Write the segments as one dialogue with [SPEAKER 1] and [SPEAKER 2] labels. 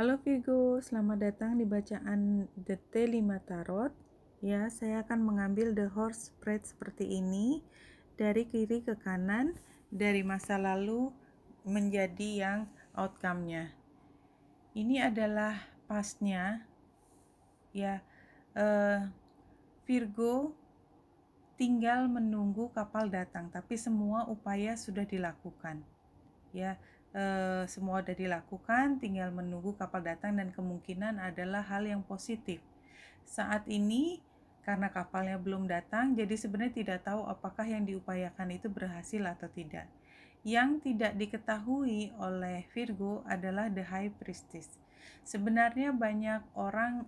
[SPEAKER 1] Halo Virgo, selamat datang di bacaan The T5 Tarot. Ya, saya akan mengambil The Horse Spread seperti ini dari kiri ke kanan dari masa lalu menjadi yang outcome-nya. Ini adalah pasnya. Ya, eh, Virgo tinggal menunggu kapal datang, tapi semua upaya sudah dilakukan. Ya, e, semua sudah dilakukan, tinggal menunggu kapal datang dan kemungkinan adalah hal yang positif. Saat ini karena kapalnya belum datang, jadi sebenarnya tidak tahu apakah yang diupayakan itu berhasil atau tidak. Yang tidak diketahui oleh Virgo adalah the High Priestess. Sebenarnya banyak orang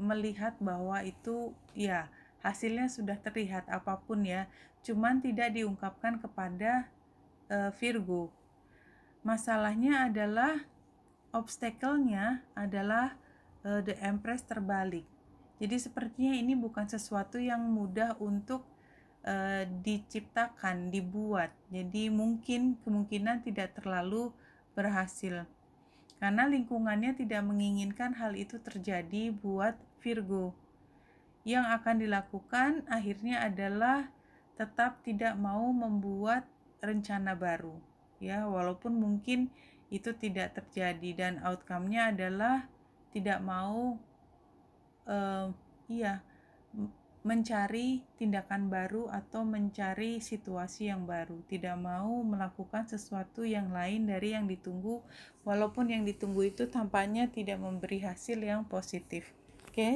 [SPEAKER 1] melihat bahwa itu ya hasilnya sudah terlihat apapun ya, cuman tidak diungkapkan kepada uh, Virgo Masalahnya adalah obstacle-nya adalah uh, the empress terbalik. Jadi sepertinya ini bukan sesuatu yang mudah untuk uh, diciptakan, dibuat. Jadi mungkin kemungkinan tidak terlalu berhasil. Karena lingkungannya tidak menginginkan hal itu terjadi buat Virgo. Yang akan dilakukan akhirnya adalah tetap tidak mau membuat rencana baru ya walaupun mungkin itu tidak terjadi dan outcome-nya adalah tidak mau uh, iya mencari tindakan baru atau mencari situasi yang baru, tidak mau melakukan sesuatu yang lain dari yang ditunggu, walaupun yang ditunggu itu tampaknya tidak memberi hasil yang positif. Oke, okay?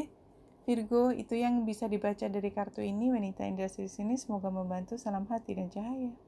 [SPEAKER 1] Virgo, itu yang bisa dibaca dari kartu ini. Wanita indah di sini semoga membantu. Salam hati dan cahaya.